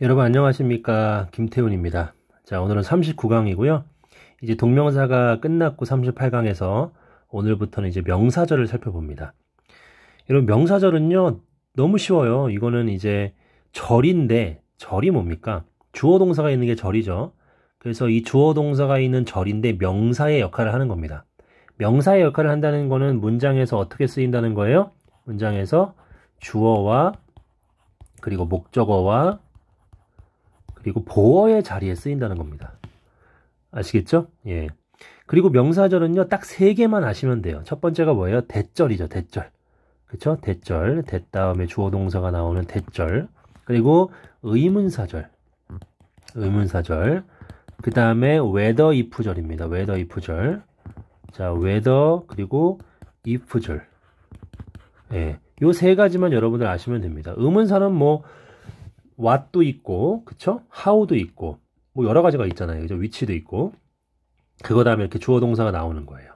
여러분 안녕하십니까 김태훈입니다 자 오늘은 39강이고요 이제 동명사가 끝났고 38강에서 오늘부터는 이제 명사절을 살펴봅니다 여러분 명사절은요 너무 쉬워요 이거는 이제 절인데 절이 뭡니까 주어 동사가 있는 게 절이죠 그래서 이 주어 동사가 있는 절인데 명사의 역할을 하는 겁니다 명사의 역할을 한다는 거는 문장에서 어떻게 쓰인다는 거예요 문장에서 주어와 그리고 목적어와 그리고 보어의 자리에 쓰인다는 겁니다. 아시겠죠? 예. 그리고 명사절은요, 딱 세 개만 아시면 돼요. 첫 번째가 뭐예요? 대절이죠, 대절. 그쵸? 대절. 대 다음에 주어 동사가 나오는 대절. 그리고 의문사절. 의문사절. 그 다음에 whether if절입니다. whether if절. 자, whether, 그리고 if절. 예. 요 세 가지만 여러분들 아시면 됩니다. 의문사는 뭐, what도 있고, 그쵸? how도 있고, 뭐 여러 가지가 있잖아요. 그죠? 위치도 있고. 그거 다음에 이렇게 주어 동사가 나오는 거예요.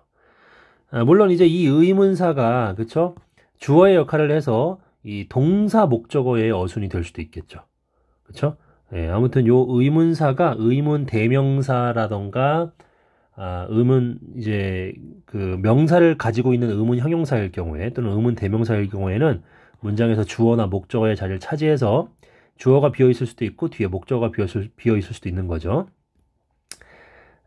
아, 물론 이제 이 의문사가, 그쵸? 주어의 역할을 해서 이 동사 목적어의 어순이 될 수도 있겠죠. 그쵸? 예, 아무튼 요 의문사가 의문 대명사라던가, 아, 의문 이제 그 명사를 가지고 있는 의문 형용사일 경우에 또는 의문 대명사일 경우에는 문장에서 주어나 목적어의 자리를 차지해서 주어가 비어 있을 수도 있고 뒤에 목적어가 비어 있을, 비어 있을 수도 있는 거죠.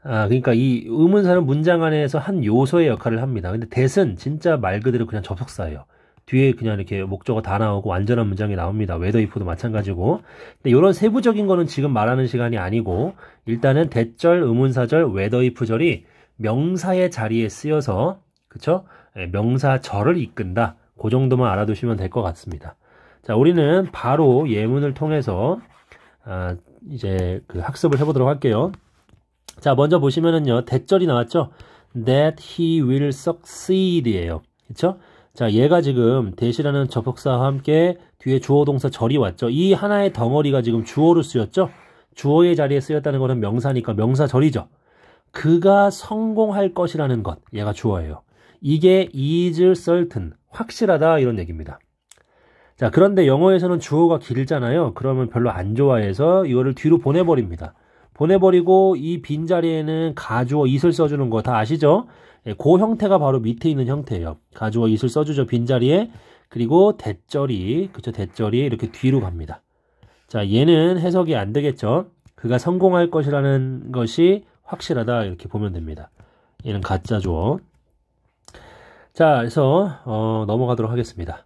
아, 그러니까 이 의문사는 문장 안에서 한 요소의 역할을 합니다. 근데 대은 진짜 말 그대로 그냥 접속사예요. 뒤에 그냥 이렇게 목적어 다 나오고 완전한 문장이 나옵니다. 웨더 이프도 마찬가지고. 근데 이런 세부적인 거는 지금 말하는 시간이 아니고 일단은 대절, 의문사절, 웨더 이프절이 명사의 자리에 쓰여서 그쵸? 예, 명사절을 이끈다. 그 정도만 알아두시면 될 것 같습니다. 자, 우리는 바로 예문을 통해서 아, 이제 그 학습을 해보도록 할게요. 자, 먼저 보시면은요, 대절이 나왔죠? That he will succeed예요. 그렇죠? 자, 얘가 지금 대시라는 접속사와 함께 뒤에 주어 동사 절이 왔죠. 이 하나의 덩어리가 지금 주어로 쓰였죠. 주어의 자리에 쓰였다는 것은 명사니까 명사절이죠. 그가 성공할 것이라는 것, 얘가 주어예요. 이게 is certain, 확실하다 이런 얘기입니다. 자, 그런데 영어에서는 주어가 길잖아요. 그러면 별로 안 좋아해서 이거를 뒤로 보내버립니다. 보내버리고 이 빈자리에는 가주어 이슬 써주는 거 다 아시죠? 예, 그 형태가 바로 밑에 있는 형태예요. 가주어 이슬 써주죠. 빈자리에. 그리고 대절이, 그쵸, 대절이 이렇게 뒤로 갑니다. 자, 얘는 해석이 안 되겠죠? 그가 성공할 것이라는 것이 확실하다. 이렇게 보면 됩니다. 얘는 가짜 주어. 자, 그래서, 어, 넘어가도록 하겠습니다.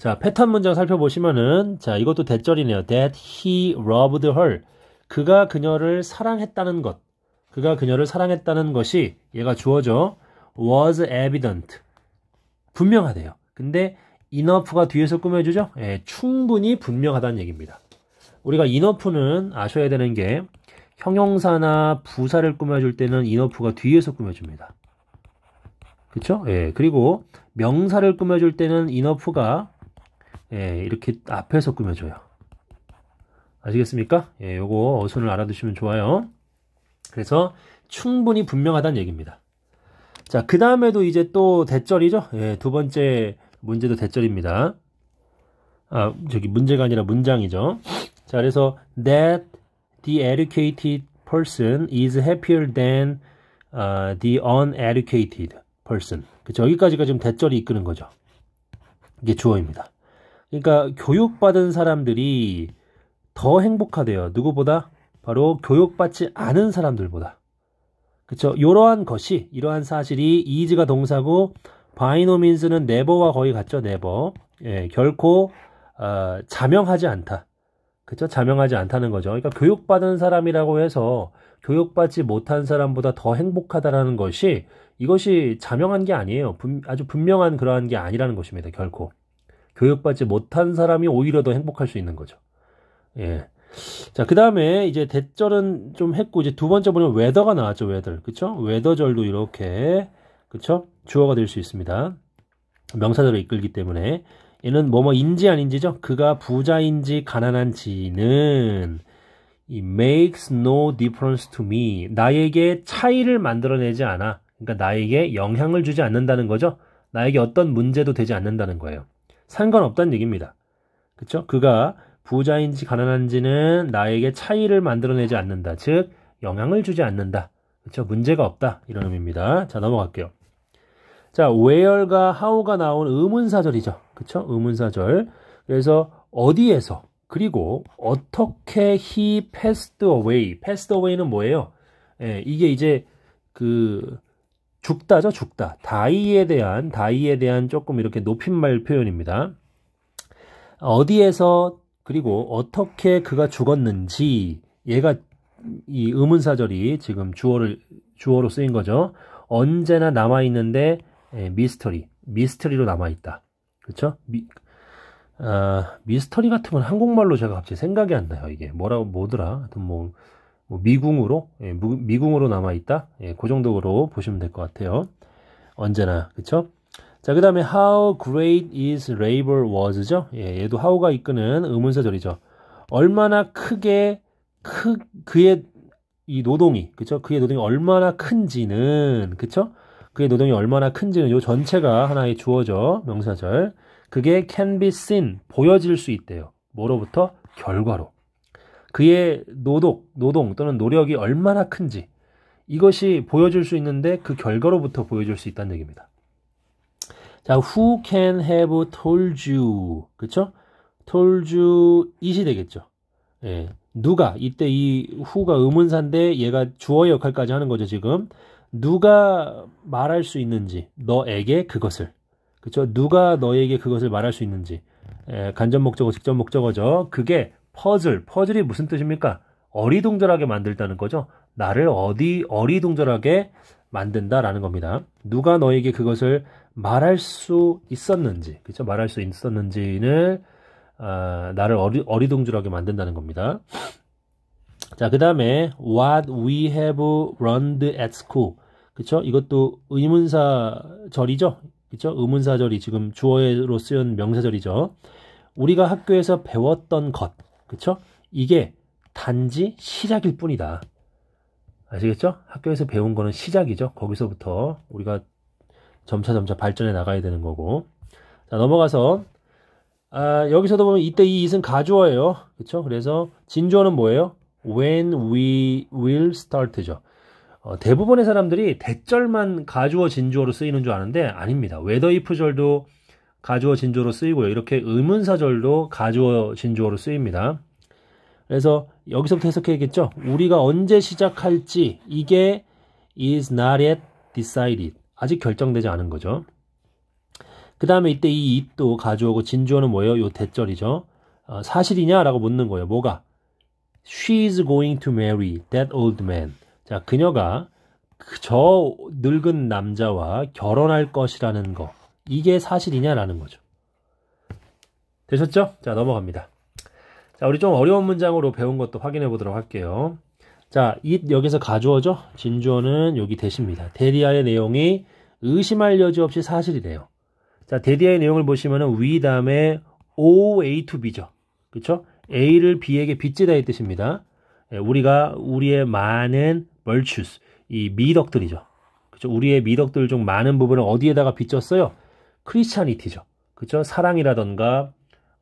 자, 패턴 문장 살펴보시면은 자, 이것도 대절이네요. that he loved her. 그가 그녀를 사랑했다는 것. 그가 그녀를 사랑했다는 것이 얘가 주어져 was evident. 분명하대요. 근데 enough가 뒤에서 꾸며주죠? 예, 충분히 분명하다는 얘기입니다. 우리가 enough는 아셔야 되는 게 형용사나 부사를 꾸며줄 때는 enough가 뒤에서 꾸며줍니다. 그쵸? 예, 그리고 명사를 꾸며줄 때는 enough가 예, 이렇게 앞에서 꾸며줘요. 아시겠습니까? 예, 요거 어순을 알아두시면 좋아요. 그래서 충분히 분명하다는 얘기입니다. 자, 그 다음에도 이제 또 대절이죠? 예, 두 번째 문제도 대절입니다. 아, 저기 문제가 아니라 문장이죠. 자, 그래서 that the educated person is happier than uh, the uneducated person. 그쵸? 여기까지가 지금 대절이 이끄는 거죠. 이게 주어입니다. 그러니까 교육받은 사람들이 더 행복하대요. 누구보다? 바로 교육받지 않은 사람들보다. 그쵸. 이러한 것이, 이러한 사실이 이지가 동사고, 바이노민스는 네버와 거의 같죠, 네버. 예, 결코, 어, 자명하지 않다. 그쵸. 자명하지 않다는 거죠. 그러니까 교육받은 사람이라고 해서 교육받지 못한 사람보다 더 행복하다라는 것이 이것이 자명한 게 아니에요. 분, 아주 분명한 그러한 게 아니라는 것입니다, 결코. 교육받지 못한 사람이 오히려 더 행복할 수 있는 거죠. 예. 자, 그 다음에 이제 대절은 좀 했고, 이제 두 번째 보면 웨더가 나왔죠, 웨더. 그쵸? 웨더절도 이렇게, 그쵸? 주어가 될 수 있습니다. 명사대로 이끌기 때문에. 얘는 뭐뭐 뭐 인지 아닌지죠? 그가 부자인지 가난한지는 이 makes no difference to me. 나에게 차이를 만들어내지 않아. 그러니까 나에게 영향을 주지 않는다는 거죠. 나에게 어떤 문제도 되지 않는다는 거예요. 상관없다는 얘기입니다. 그쵸 그가 부자인지 가난한지는 나에게 차이를 만들어내지 않는다. 즉 영향을 주지 않는다. 그쵸 문제가 없다. 이런 의미입니다. 자, 넘어갈게요. 자, where과 how가 나온 의문사절이죠. 그쵸 의문사절. 그래서 어디에서 그리고 어떻게 he passed away. passed away는 뭐예요? 예, 이게 이제 그 죽다죠, 죽다. 다이에 대한, 다이에 대한 조금 이렇게 높임말 표현입니다. 어디에서 그리고 어떻게 그가 죽었는지 얘가 이 의문사절이 지금 주어를 주어로 쓰인 거죠. 언제나 남아 있는데 예, 미스터리, 미스터리로 남아 있다. 그렇죠? 아, 미스터리 같은 건 한국말로 제가 갑자기 생각이 안 나요. 이게 뭐라고 뭐더라? 하여튼 뭐뭐 미궁으로 예, 미궁으로 남아 있다. 예, 그 정도로 보시면 될 것 같아요. 언제나 그쵸 자, 그다음에 how great is labor was죠? 예, 얘도 how가 이끄는 의문사 절이죠. 얼마나 크게 크 그의 이 노동이 그쵸 그의 노동이 얼마나 큰지는 그쵸 그의 노동이 얼마나 큰지는 요 전체가 하나의 주어져 명사절. 그게 can be seen 보여질 수 있대요. 뭐로부터 결과로. 그의 노독, 노동 또는 노력이 얼마나 큰지 이것이 보여줄 수 있는데 그 결과로부터 보여줄 수 있다는 얘기입니다. 자, who can have told you? 그쵸? told you it이 되겠죠. 예. 누가, 이때 이 who가 의문사인데 얘가 주어의 역할까지 하는 거죠, 지금. 누가 말할 수 있는지, 너에게 그것을. 그쵸? 누가 너에게 그것을 말할 수 있는지. 예, 간접 목적어, 직접 목적어죠. 그게 퍼즐, 퍼즐이 무슨 뜻입니까? 어리둥절하게 만들다는 거죠. 나를 어디 어리둥절하게 만든다라는 겁니다. 누가 너에게 그것을 말할 수 있었는지, 그렇죠? 말할 수 있었는지는 어, 아, 나를 어리, 어리둥절하게 만든다는 겁니다. 자, 그 다음에 what we have learned at school, 그렇죠? 이것도 의문사절이죠, 그렇죠? 의문사절이 지금 주어로 쓰인 명사절이죠. 우리가 학교에서 배웠던 것, 그쵸? 이게 단지 시작일 뿐이다. 아시겠죠? 학교에서 배운 거는 시작이죠. 거기서부터 우리가 점차 점차 발전해 나가야 되는 거고. 자, 넘어가서 아, 여기서도 보면 이때 이 이은 가주어예요. 그쵸 그래서 진주어는 뭐예요? When we will start죠. 어, 대부분의 사람들이 대절만 가주어 진주어로 쓰이는 줄 아는데 아닙니다. 웨더 이프절도 가주어 진조로 쓰이고요. 이렇게 의문사절도 가주어 진주어로 쓰입니다. 그래서 여기서부터 해석해야겠죠. 우리가 언제 시작할지 이게 is not yet decided. 아직 결정되지 않은 거죠. 그 다음에 이때 이 it도 가주어고 진주어는 뭐예요? 요 대절이죠. 어, 사실이냐라고 묻는 거예요. 뭐가? She is going to marry that old man. 자, 그녀가 그 저 늙은 남자와 결혼할 것이라는 거. 이게 사실이냐라는 거죠. 되셨죠? 자, 넘어갑니다. 자, 우리 좀 어려운 문장으로 배운 것도 확인해 보도록 할게요. 자, it 여기서 가주어죠? 진주어는 여기 대시입니다. 대리아의 내용이 의심할 여지 없이 사실이래요. 자, 대리아의 내용을 보시면은 위 다음에 O, A to B죠. 그쵸? A를 B에게 빚지다 이 뜻입니다. 예, 우리가 우리의 많은 멀추스, 이 미덕들이죠. 그쵸? 우리의 미덕들 중 많은 부분을 어디에다가 빚졌어요? 크리스찬이티죠. 그쵸? 사랑이라던가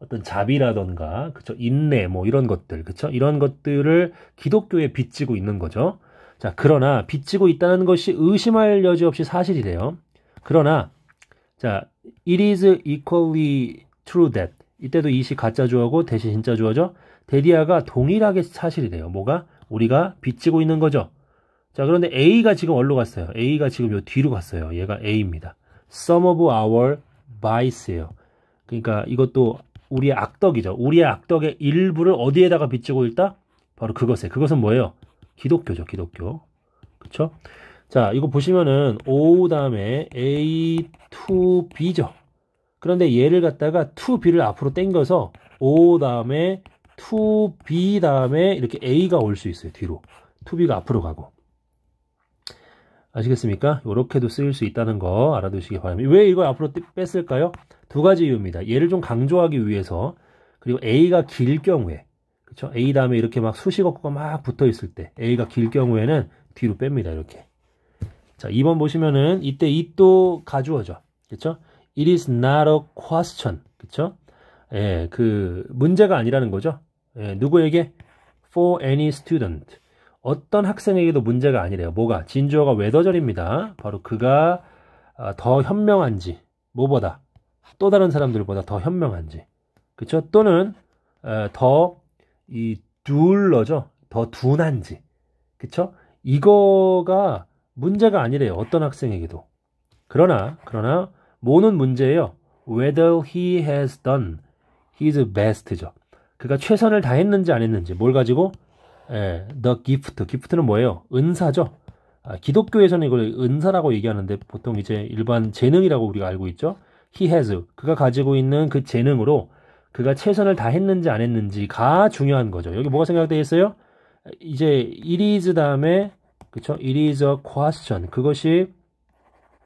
어떤 자비라던가 그쵸? 인내 뭐 이런 것들 그쵸? 이런 것들을 기독교에 빚지고 있는 거죠. 자, 그러나 빚지고 있다는 것이 의심할 여지 없이 사실이래요. 그러나 자, it is equally true that 이때도 이 시 가짜 주어고 대신 진짜 주어죠. 데디아가 동일하게 사실이래요. 뭐가 우리가 빚지고 있는 거죠. 자, 그런데 A가 지금 어디로 갔어요? A가 지금 요 뒤로 갔어요. 얘가 A입니다. some of our vice예요. 그러니까 이것도 우리의 악덕이죠. 우리의 악덕의 일부를 어디에다가 비치고 있다? 바로 그것에. 그것은 뭐예요? 기독교죠. 기독교. 그쵸? 자, 이거 보시면은 O 다음에 A to B죠. 그런데 얘를 갖다가 to B를 앞으로 땡겨서 O 다음에 to B 다음에 이렇게 A가 올 수 있어요. 뒤로. to B가 앞으로 가고. 아시겠습니까? 이렇게도 쓰일 수 있다는 거 알아두시기 바랍니다. 왜 이걸 앞으로 뺐을까요? 두 가지 이유입니다. 얘를 좀 강조하기 위해서 그리고 A가 길 경우에 그렇 A 다음에 이렇게 막 수식 어구가 막 붙어 있을 때 A가 길 경우에는 뒤로 뺍니다. 이렇게 자 2번 보시면은 이때 이 또가주어져 그렇죠? It is not a question. 그렇죠? 예, 그 문제가 아니라는 거죠. 예, 누구에게? For any student. 어떤 학생에게도 문제가 아니래요. 뭐가? 진주어가 외더절입니다. 바로 그가 아, 더 현명한지, 뭐보다, 또 다른 사람들보다 더 현명한지. 그쵸? 또는 더이 둘러죠. 더 둔한지. 그쵸? 이거가 문제가 아니래요. 어떤 학생에게도. 그러나, 그러나, 뭐는 문제예요? Whether he has done his best죠. 그가 최선을 다했는지 안 했는지. 뭘 가지고? 예, the gift. g i f 는 뭐예요? 은사죠. 아, 기독교에서는 이걸 은사라고 얘기하는데 보통 이제 일반 재능이라고 우리가 알고 있죠. He has. 그가 가지고 있는 그 재능으로 그가 최선을 다했는지 안 했는지가 중요한 거죠. 여기 뭐가 생각되어 있어요? 이제 it is 다음에 그쵸? it is a question. 그것이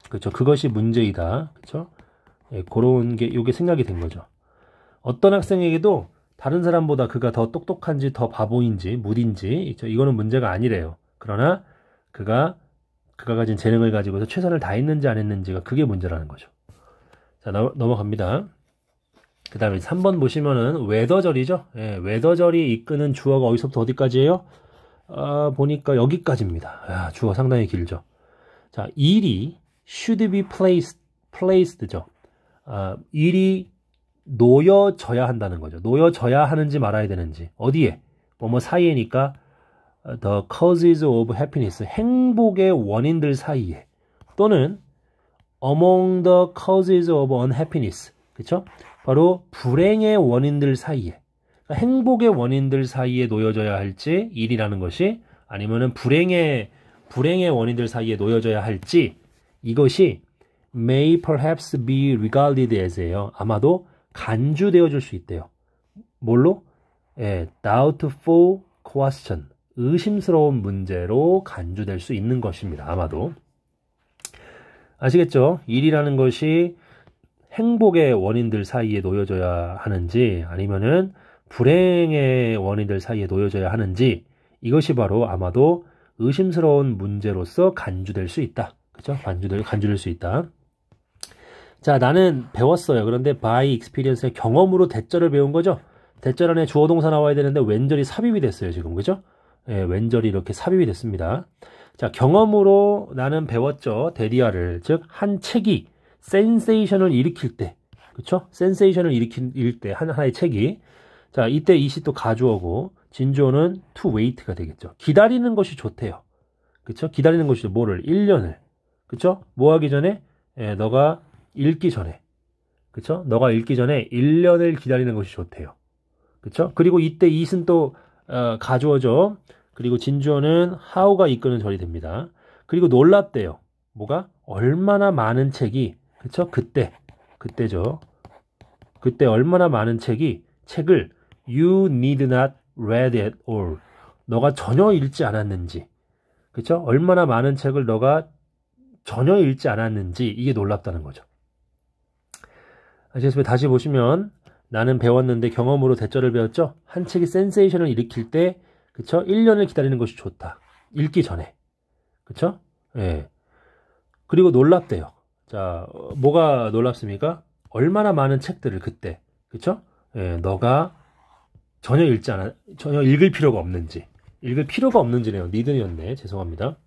그쵸? 그것이 문제이다. 그쵸? 예, 그런 게 요게 생각이 된 거죠. 어떤 학생에게도 다른 사람보다 그가 더 똑똑한지 더 바보인지 무딘지 이거는 문제가 아니래요. 그러나 그가 그가 가진 재능을 가지고서 최선을 다했는지 안 했는지가 그게 문제라는 거죠. 자 넘어갑니다. 그 다음에 3번 보시면은 웨더절이죠. 예, 웨더절이 이끄는 주어가 어디서부터 어디까지예요? 아, 보니까 여기까지입니다. 야, 아, 주어 상당히 길죠. 자, 일이 should be placed, placed죠. 아, 일이 놓여져야 한다는 거죠. 놓여져야 하는지 말아야 되는지 어디에 뭐뭐 뭐 사이에니까 the causes of happiness 행복의 원인들 사이에 또는 among the causes of unhappiness 그렇죠? 바로 불행의 원인들 사이에 그러니까 행복의 원인들 사이에 놓여져야 할지 일이라는 것이 아니면은 불행의 불행의 원인들 사이에 놓여져야 할지 이것이 may perhaps be regarded as예요. 아마도 간주되어 줄 수 있대요. 뭘로? 예, doubtful question. 의심스러운 문제로 간주될 수 있는 것입니다. 아마도. 아시겠죠? 일이라는 것이 행복의 원인들 사이에 놓여져야 하는지 아니면은 불행의 원인들 사이에 놓여져야 하는지 이것이 바로 아마도 의심스러운 문제로서 간주될 수 있다. 그죠? 간주될, 간주될 수 있다. 자, 나는 배웠어요. 그런데 by experience의 경험으로 대절을 배운 거죠. 대절 안에 주어 동사 나와야 되는데 왼절이 삽입이 됐어요, 지금. 그죠? 예, 왼절이 이렇게 삽입이 됐습니다. 자, 경험으로 나는 배웠죠. 데리아를. 즉, 한 책이 센세이션을 일으킬 때. 그쵸? 센세이션을 일으킬 때, 한, 하나의 책이. 자, 이때 이 시 또 가주어고, 진주어는 to wait가 되겠죠. 기다리는 것이 좋대요. 그쵸? 기다리는 것이 뭐를? 1년을. 그쵸? 뭐 하기 전에, 예, 너가 읽기 전에. 그쵸? 너가 읽기 전에 1년을 기다리는 것이 좋대요. 그쵸? 그리고 이때 이슨 또, 어, 가져오죠. 그리고 진주어는 하우가 이끄는 절이 됩니다. 그리고 놀랍대요. 뭐가? 얼마나 많은 책이, 그쵸? 그때, 그때죠. 그때 얼마나 많은 책이, 책을 you need not read at all. 너가 전혀 읽지 않았는지. 그쵸? 얼마나 많은 책을 너가 전혀 읽지 않았는지 이게 놀랍다는 거죠. 아시겠습니다. 다시 보시면 나는 배웠는데 경험으로 대절을 배웠죠. 한 책이 센세이션을 일으킬 때 그쵸? 1년을 기다리는 것이 좋다. 읽기 전에. 그쵸? 예. 그리고 놀랍대요. 자, 뭐가 놀랍습니까? 얼마나 많은 책들을 그때, 그쵸? 예, 너가 전혀 읽지 않아, 전혀 읽을 필요가 없는지. 읽을 필요가 없는지네요. 니든이었네. 죄송합니다.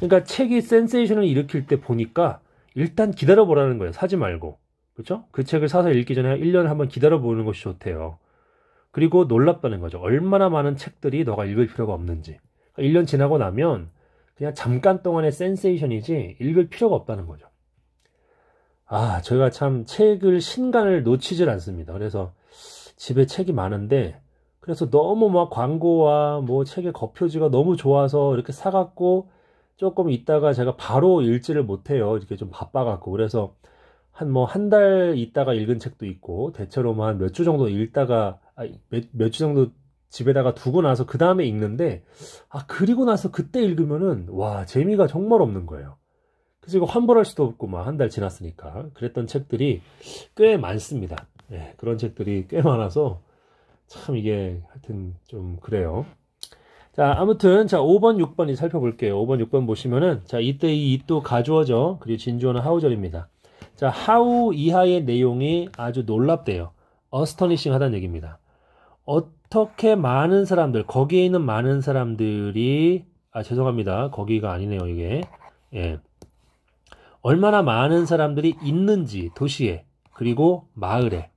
그러니까 책이 센세이션을 일으킬 때 보니까 일단 기다려보라는 거예요. 사지 말고. 그렇죠? 그 책을 사서 읽기 전에 1년 한번 기다려 보는 것이 좋대요. 그리고 놀랍다는 거죠. 얼마나 많은 책들이 너가 읽을 필요가 없는지. 1년 그러니까 지나고 나면 그냥 잠깐 동안의 센세이션이지 읽을 필요가 없다는 거죠. 아, 저희가 참 책을 신간을 놓치질 않습니다. 그래서 집에 책이 많은데 그래서 너무 막 광고와 뭐 책의 겉표지가 너무 좋아서 이렇게 사갖고 조금 있다가 제가 바로 읽지를 못해요. 이렇게 좀 바빠갖고 그래서 한뭐한달 있다가 읽은 책도 있고 대체로만 뭐 몇주 정도 읽다가 아, 몇주 정도 집에다가 두고 나서 그 다음에 읽는데 아 그리고 나서 그때 읽으면은 와 재미가 정말 없는 거예요. 그래서 이거 환불할 수도 없고 막 한 달 지났으니까 그랬던 책들이 꽤 많습니다. 네, 그런 책들이 꽤 많아서 참 이게 하여튼 좀 그래요. 자 아무튼 자 5번 6번이 살펴볼게요. 5번 6번 보시면은 자 이때 이 입도 가주어죠. 그리고 진주어는 하우절입니다. 자, how 이하의 내용이 아주 놀랍대요. 어스터니싱 하다는 얘기입니다. 어떻게 많은 사람들, 거기에 있는 많은 사람들이, 아, 죄송합니다. 거기가 아니네요, 이게. 예. 얼마나 많은 사람들이 있는지, 도시에, 그리고 마을에.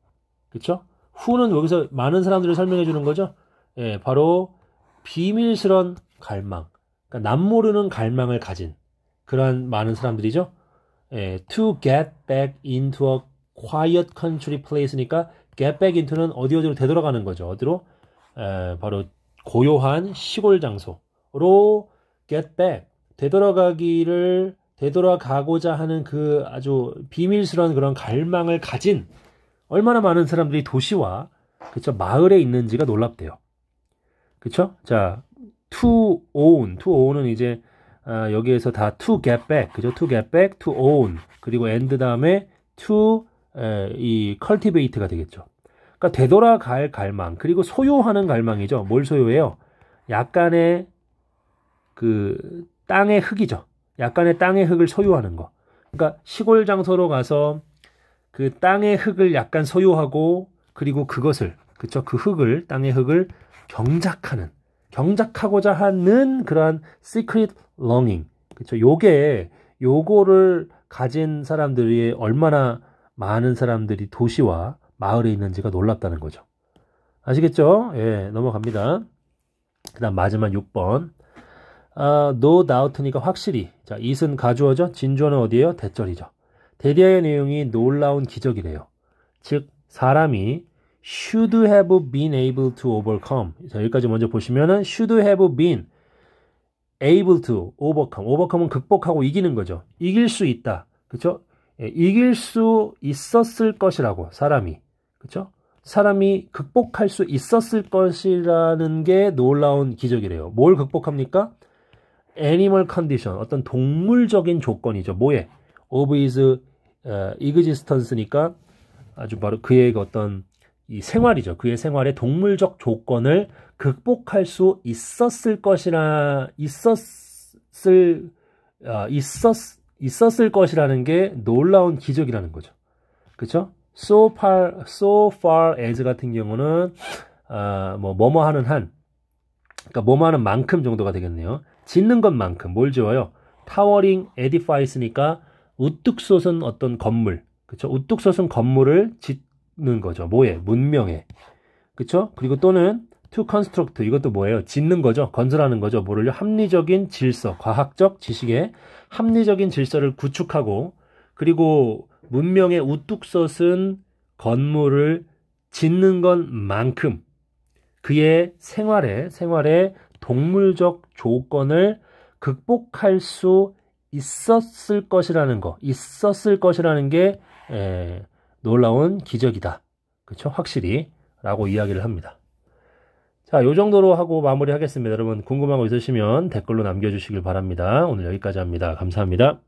그쵸? 후는 여기서 많은 사람들을 설명해 주는 거죠? 예, 바로 비밀스런 갈망. 그러니까 남 모르는 갈망을 가진 그러한 많은 사람들이죠. 예, to get back into a quiet country place니까 get back into는 어디 어디로 되돌아가는 거죠. 어디로? 에, 바로 고요한 시골 장소로 get back 되돌아가기를 되돌아가고자 하는 그 아주 비밀스러운 그런 갈망을 가진 얼마나 많은 사람들이 도시와 그쵸 마을에 있는지가 놀랍대요. 그쵸? 자, to own, to own은 이제 아, 여기에서 다 to get back, 그죠? to get back, to own, 그리고 and 다음에 to 에, 이 cultivate가 되겠죠. 그러니까 되돌아갈 갈망, 그리고 소유하는 갈망이죠. 뭘 소유해요? 약간의 그 땅의 흙이죠. 약간의 땅의 흙을 소유하는 거. 그러니까 시골 장소로 가서 그 땅의 흙을 약간 소유하고 그리고 그것을 그쵸 그 흙을 땅의 흙을 경작하는 경작하고자 하는 그러한 secret longing. 그쵸죠 요게 요거를 가진 사람들이 얼마나 많은 사람들이 도시와 마을에 있는지가 놀랍다는 거죠. 아시겠죠? 예, 넘어갑니다. 그다음 마지막 6번. 아, no doubt니까 확실히. 자, 이은 가주어죠. 진주어는 어디예요? 대절이죠. 대리아의 내용이 놀라운 기적이래요. 즉 사람이 should have been able to overcome. 자, 여기까지 먼저 보시면은 should have been able to overcome. overcome은 극복하고 이기는 거죠. 이길 수 있다. 그렇죠? 예, 이길 수 있었을 것이라고 사람이. 그렇죠? 사람이 극복할 수 있었을 것이라는 게 놀라운 기적이래요. 뭘 극복합니까? 애니멀 컨디션, 어떤 동물적인 조건이죠. 뭐에? of his uh, existence니까 아주 바로 그의 어떤 이 생활이죠. 그의 생활의 동물적 조건을 극복할 수 있었을 것이라 있었을 아, 있었 있었을 것이라는 게 놀라운 기적이라는 거죠. 그렇죠? So far, so far as 같은 경우는 아, 뭐 뭐뭐 하는 한, 그러니까 뭐뭐 하는 만큼 정도가 되겠네요. 짓는 것만큼 뭘 지어요? 타워링 에디파이스니까 우뚝 솟은 어떤 건물, 그렇죠? 우뚝 솟은 건물을 짓 짓는 거죠. 뭐에? 문명에. 그쵸? 그리고 또는 to construct 이것도 뭐예요? 짓는 거죠. 건설하는 거죠. 뭐를요? 합리적인 질서, 과학적 지식에 합리적인 질서를 구축하고 그리고 문명의 우뚝 솟은 건물을 짓는 것만큼 그의 생활에 생활에 동물적 조건을 극복할 수 있었을 것이라는 거, 있었을 것이라는 게 에, 놀라운 기적이다. 그렇죠? 확실히 라고 이야기를 합니다. 자, 요 정도로 하고 마무리하겠습니다. 여러분 궁금한 거 있으시면 댓글로 남겨주시길 바랍니다. 오늘 여기까지 합니다. 감사합니다.